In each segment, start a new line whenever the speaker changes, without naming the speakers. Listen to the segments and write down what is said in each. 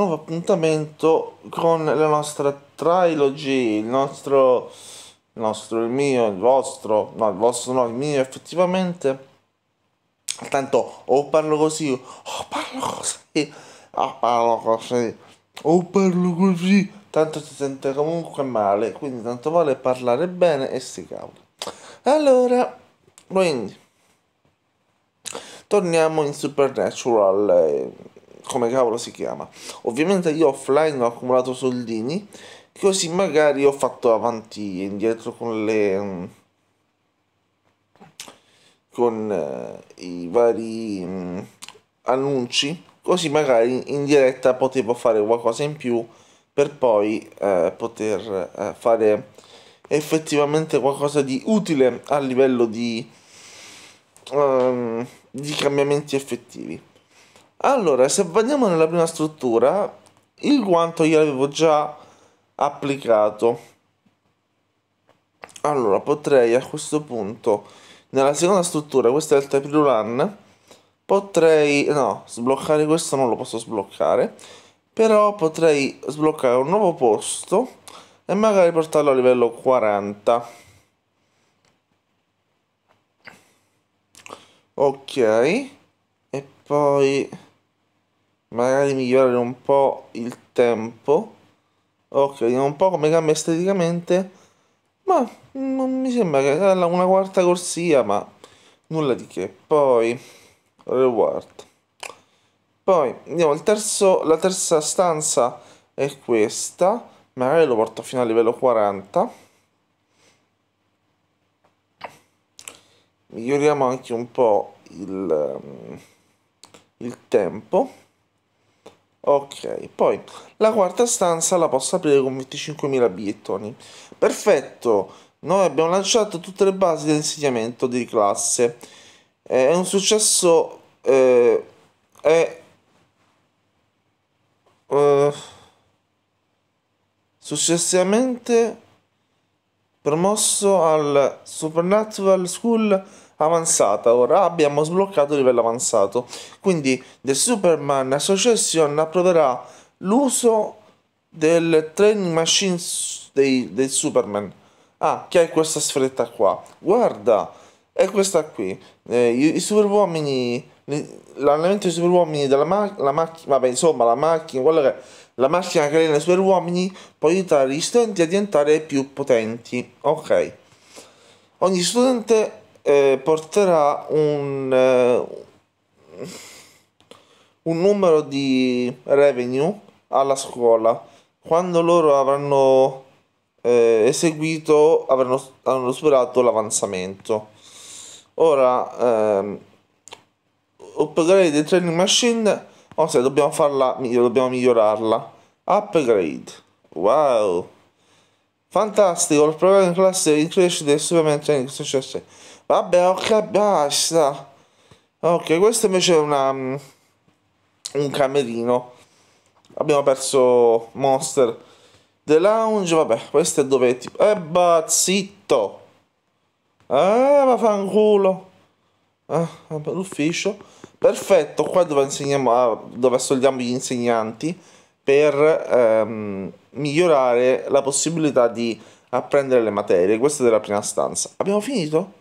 nuovo appuntamento con la nostra trilogy, il nostro, il nostro, il mio, il vostro, no, il vostro no, il mio effettivamente. Tanto o parlo così, o parlo così, o parlo così, o parlo così, tanto si sente comunque male, quindi tanto vale parlare bene e si cavoli. Allora, quindi, torniamo in Supernatural. Eh, come cavolo si chiama. Ovviamente io offline ho accumulato soldini, così magari ho fatto avanti e indietro con le mm, con eh, i vari mh, mm, annunci, così magari in diretta potevo fare qualcosa in più per poi eh, poter eh, fare effettivamente qualcosa di utile a livello di, um, di cambiamenti effettivi. Allora, se andiamo nella prima struttura, il guanto io l'avevo già applicato. Allora, potrei a questo punto, nella seconda struttura, questa è il type run, potrei, no, sbloccare questo non lo posso sbloccare, però potrei sbloccare un nuovo posto e magari portarlo a livello 40. Ok, e poi magari migliorare un po' il tempo ok vediamo un po' come cambia esteticamente ma non mi sembra che sia una quarta corsia ma nulla di che poi reward poi andiamo al terzo la terza stanza è questa magari lo porto fino a livello 40 miglioriamo anche un po' il, ehm, il tempo Ok, poi la quarta stanza la posso aprire con 25.000 bigliettoni. Perfetto, noi abbiamo lanciato tutte le basi dell'insegnamento di classe. È un successo... Eh, è... Eh, successivamente promosso al Supernatural School avanzata. Ora abbiamo sbloccato il livello avanzato. Quindi The Superman Association approverà l'uso del training machine dei, dei Superman. Ah, che è questa sferetta qua. Guarda, è questa qui. Eh, I, i uomini l'allenamento dei super uomini della ma- la macchina, vabbè insomma la macchina, quello che la macchina che allena i superuomini può aiutare gli studenti a diventare più potenti, ok? Ogni studente eh, porterà un, eh, un numero di revenue alla scuola. Quando loro avranno eh, eseguito, avranno, avranno superato l'avanzamento. Ora, ehm, upgrade the training machine, o oh, se dobbiamo farla, dobbiamo migliorarla. Upgrade, wow, fantastico, il programma in classe di crescita e superamento training successo. Vabbè, ok, basta. Ok, questo invece è una, mm, un camerino. Abbiamo perso Monster. The Lounge, vabbè, questo è dove tipo... Eh, bah, zitto! Eh, vaffanculo! Eh, vabbè, l'ufficio. Perfetto, qua dove insegniamo, ah, dove assoldiamo gli insegnanti per ehm, migliorare la possibilità di apprendere le materie. Questa è la prima stanza. Abbiamo finito?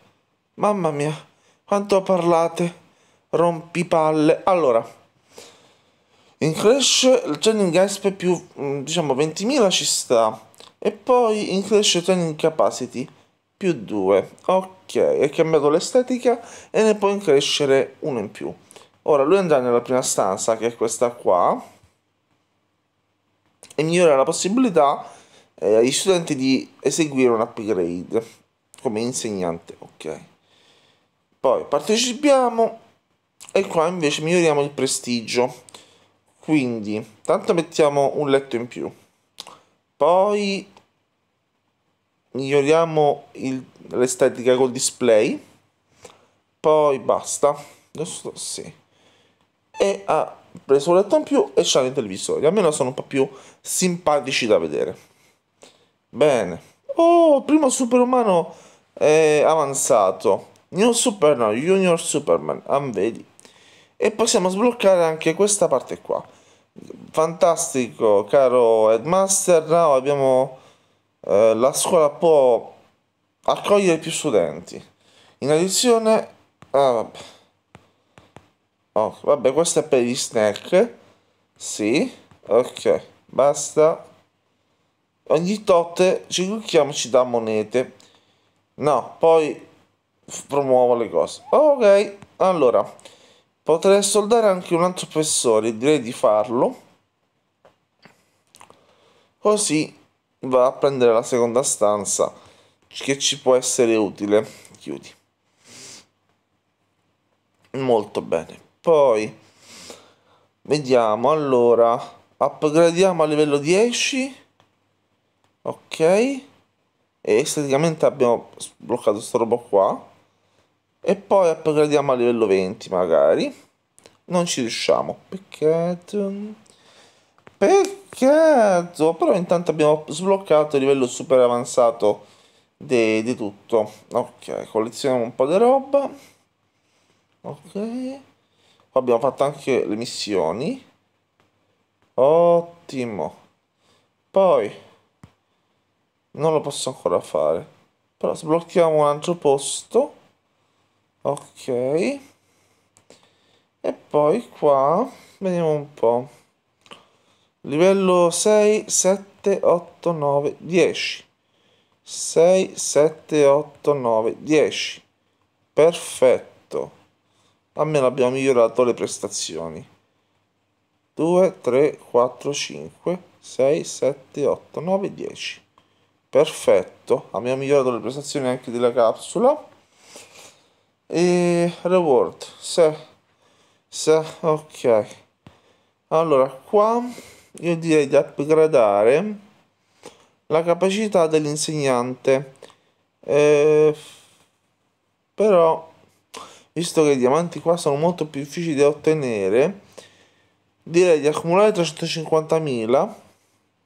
Mamma mia, quanto parlate, rompipalle. Allora, in Crash il training gasp più, mm, diciamo, 20.000 ci sta. E poi in Crash training capacity più 2. Ok, è cambiato l'estetica e ne può crescere uno in più. Ora lui andrà nella prima stanza, che è questa qua, e migliora la possibilità eh, agli studenti di eseguire un upgrade come insegnante. Ok. Poi partecipiamo e qua invece miglioriamo il prestigio. Quindi, tanto mettiamo un letto in più. Poi miglioriamo l'estetica col display. Poi basta. adesso Sì. E ha preso un letto in più e c'hanno i televisori. Almeno sono un po' più simpatici da vedere. Bene. Oh, primo superumano avanzato. New Super no, Junior Superman, ah, vedi. E possiamo sbloccare anche questa parte qua. Fantastico, caro Headmaster, now abbiamo... Eh, la scuola può accogliere più studenti. In addizione... Ah, vabbè. Oh, vabbè, questo è per gli snack. Sì, ok, basta. Ogni tot ci giochiamo ci dà monete. No, poi promuovo le cose. Ok, allora potrei soldare anche un altro professore, direi di farlo. Così va a prendere la seconda stanza che ci può essere utile. Chiudi. Molto bene. Poi vediamo allora upgradiamo a livello 10. Ok. E esteticamente abbiamo sbloccato questa roba qua e poi upgradiamo a livello 20 magari non ci riusciamo peccato peccato però intanto abbiamo sbloccato il livello super avanzato di tutto ok collezioniamo un po' di roba ok Qua abbiamo fatto anche le missioni ottimo poi non lo posso ancora fare però sblocchiamo un altro posto ok e poi qua vediamo un po' livello 6 7 8 9 10 6 7 8 9 10 perfetto almeno abbiamo migliorato le prestazioni 2 3 4 5 6 7 8 9 10 perfetto abbiamo migliorato le prestazioni anche della capsula e reward se se ok allora qua io direi di upgradare la capacità dell'insegnante eh, però visto che i diamanti qua sono molto più difficili da ottenere direi di accumulare 350.000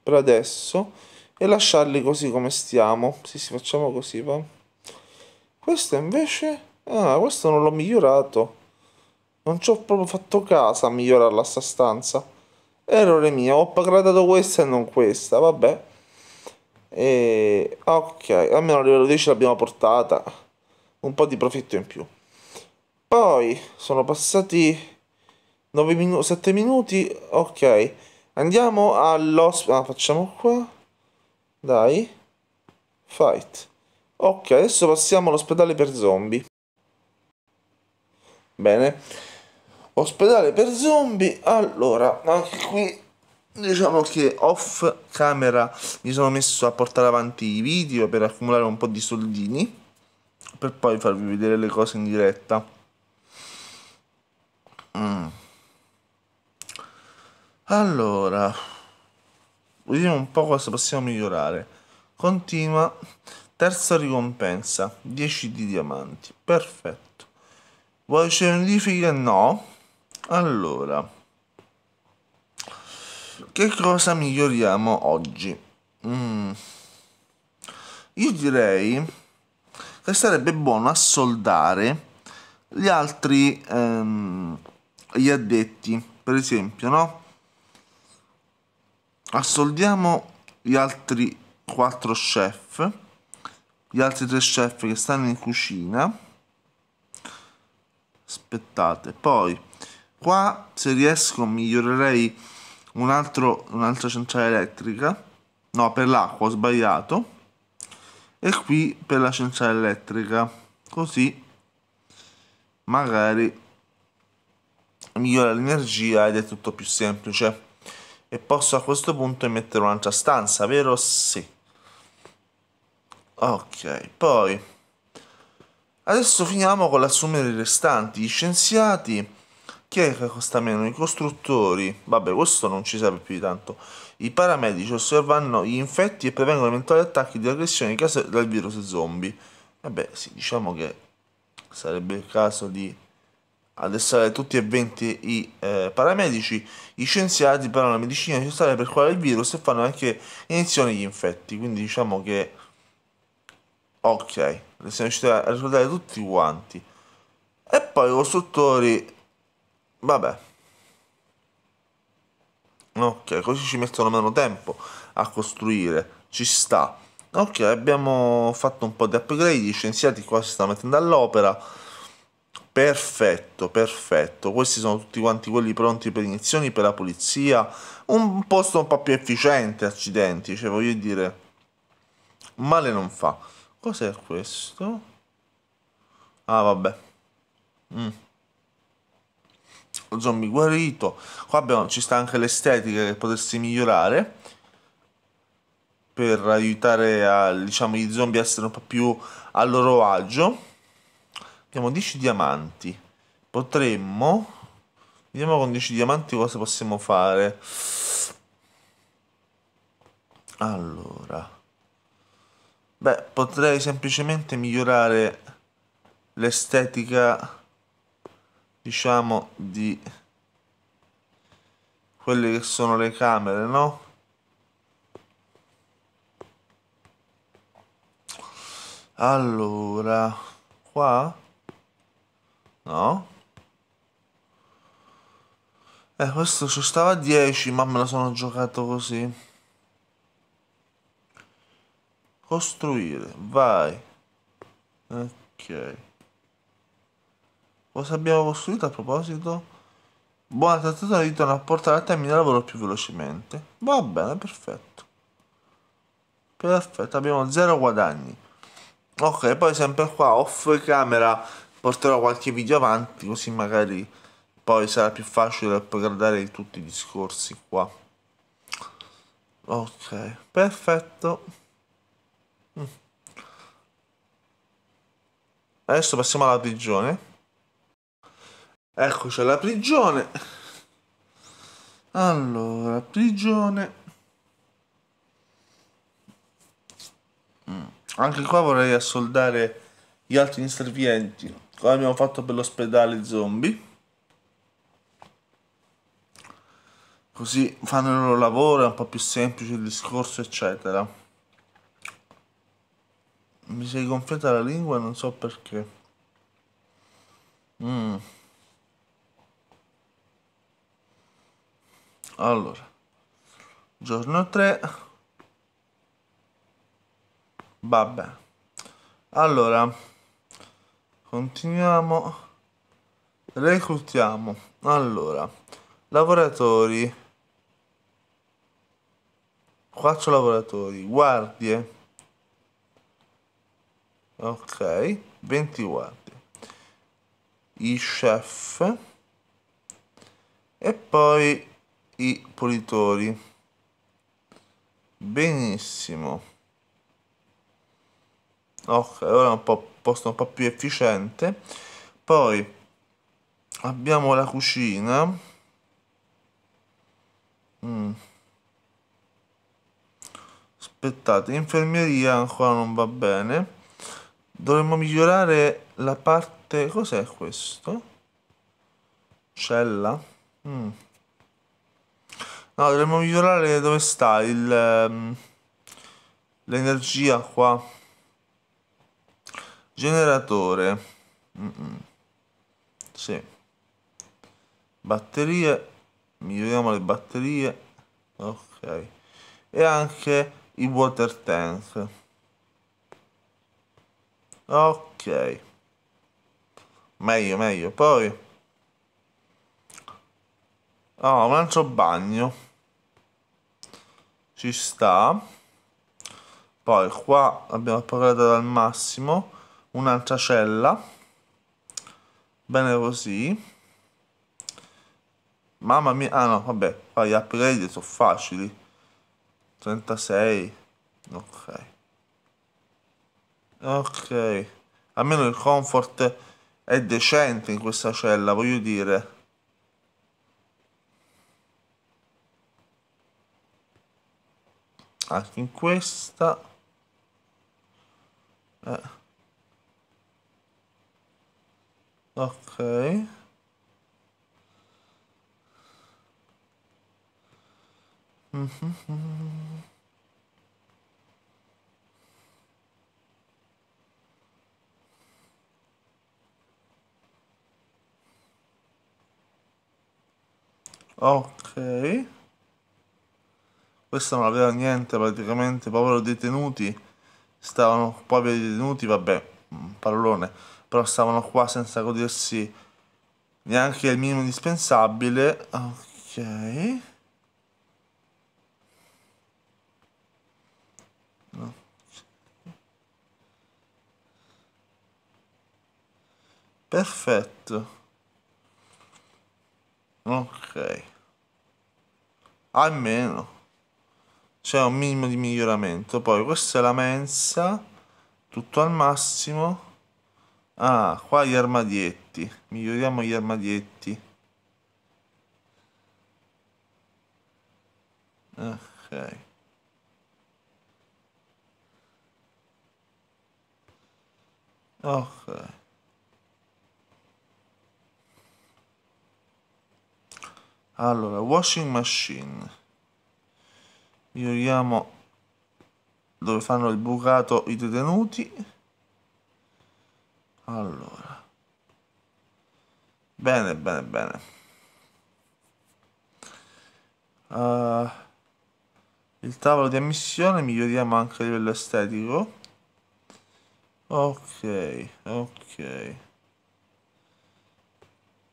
per adesso e lasciarli così come stiamo sì sì facciamo così va questo invece Ah, questo non l'ho migliorato. Non ci ho proprio fatto caso a migliorare la sta stanza. Errore mio, ho upgradato questa e non questa, vabbè. E... Ok, almeno a livello 10 l'abbiamo portata. Un po' di profitto in più. Poi sono passati 9 minu 7 minuti. Ok, andiamo all'ospedale. Ah, facciamo qua. Dai. Fight. Ok, adesso passiamo all'ospedale per zombie. Bene. Ospedale per zombie. Allora, anche qui diciamo che off camera mi sono messo a portare avanti i video per accumulare un po' di soldini per poi farvi vedere le cose in diretta. Mm. Allora, vediamo un po' cosa possiamo migliorare. Continua, terza ricompensa, 10 di diamanti, perfetto. Vuoi scientifiche? No. Allora, che cosa miglioriamo oggi? Mm. Io direi che sarebbe buono assoldare gli altri ehm, gli addetti, per esempio, no? Assoldiamo gli altri quattro chef, gli altri tre chef che stanno in cucina aspettate poi qua se riesco migliorerei un altro, un'altra centrale elettrica no per l'acqua ho sbagliato e qui per la centrale elettrica così magari migliora l'energia ed è tutto più semplice e posso a questo punto mettere un'altra stanza vero? sì ok poi Adesso finiamo con l'assumere i restanti, gli scienziati. Chi è che costa meno? I costruttori. Vabbè, questo non ci serve più di tanto. I paramedici osservano gli infetti e prevengono eventuali attacchi di aggressione in caso del virus zombie. Vabbè, eh sì, diciamo che sarebbe il caso di addestrare tutti e 20 i eh, paramedici, gli scienziati però la medicina necessaria per curare il virus e fanno anche iniezioni agli infetti, quindi diciamo che ok siamo riusciti a ricordare tutti quanti e poi i costruttori vabbè ok così ci mettono meno tempo a costruire ci sta ok abbiamo fatto un po' di upgrade gli scienziati qua si stanno mettendo all'opera perfetto perfetto questi sono tutti quanti quelli pronti per iniezioni per la pulizia un posto un po' più efficiente accidenti cioè voglio dire male non fa Cos'è questo? Ah, vabbè. Mm. Oh, zombie guarito. Qua abbiamo, ci sta anche l'estetica che potresti migliorare. Per aiutare a, diciamo, gli zombie a essere un po' più a loro agio. Abbiamo 10 diamanti. Potremmo... Vediamo con 10 diamanti cosa possiamo fare. Allora... Beh, potrei semplicemente migliorare l'estetica, diciamo, di quelle che sono le camere, no? Allora, qua? No? Eh, questo ci stava a 10, ma me lo sono giocato così costruire vai ok cosa abbiamo costruito a proposito buona trattativa aiutano a portare a termine il lavoro più velocemente va bene perfetto perfetto abbiamo zero guadagni ok poi sempre qua off camera porterò qualche video avanti così magari poi sarà più facile guardare tutti i discorsi qua ok perfetto Adesso passiamo alla prigione. Eccoci alla prigione. Allora, prigione. Mm, anche qua vorrei assoldare gli altri inservienti, come abbiamo fatto per l'ospedale zombie. Così fanno il loro lavoro, è un po' più semplice il discorso, eccetera mi si gonfiata la lingua non so perché mm. allora giorno 3 vabbè allora continuiamo reclutiamo allora lavoratori quattro lavoratori guardie ok 20 watt i chef e poi i pulitori benissimo ok ora è un po' posto un po' più efficiente poi abbiamo la cucina mm. aspettate infermeria ancora non va bene Dovremmo migliorare la parte... Cos'è questo? Cella? Mm. No, dovremmo migliorare dove sta il... Um, L'energia qua. Generatore. Mm -mm. Sì. Batterie. Miglioriamo le batterie. Ok. E anche i water tank ok meglio meglio poi ah un altro bagno ci sta poi qua abbiamo parlato dal massimo un'altra cella bene così mamma mia ah no vabbè qua gli upgrade sono facili 36 ok Ok, almeno il comfort è decente in questa cella, voglio dire. Anche in questa. Eh. Ok. Mm-hmm. ok questa non aveva niente praticamente povero detenuti stavano poveri detenuti vabbè parolone però stavano qua senza godersi neanche il minimo indispensabile ok perfetto ok almeno c'è un minimo di miglioramento poi questa è la mensa tutto al massimo ah qua gli armadietti miglioriamo gli armadietti ok ok allora washing machine miglioriamo dove fanno il bucato i detenuti allora bene bene bene uh, il tavolo di ammissione miglioriamo anche a livello estetico ok ok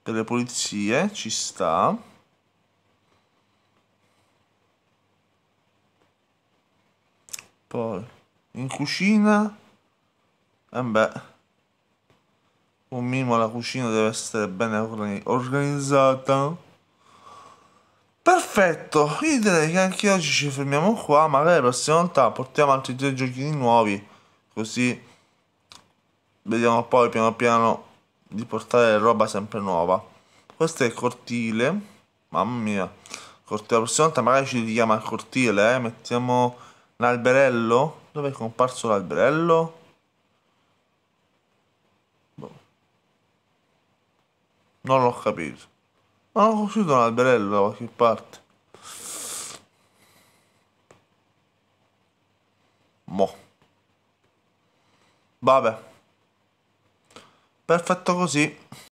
delle pulizie ci sta poi in cucina eh beh. un mimo la cucina deve essere ben organizzata perfetto io direi che anche oggi ci fermiamo qua magari la prossima volta portiamo altri due giochini nuovi così vediamo poi piano piano di portare roba sempre nuova questo è il cortile mamma mia cortile la prossima volta magari ci richiama al cortile eh? mettiamo L'alberello? Dove è comparso l'alberello? Boh. Non l'ho capito. Ma ho costruito un alberello da qualche parte. Boh. Vabbè. Perfetto così.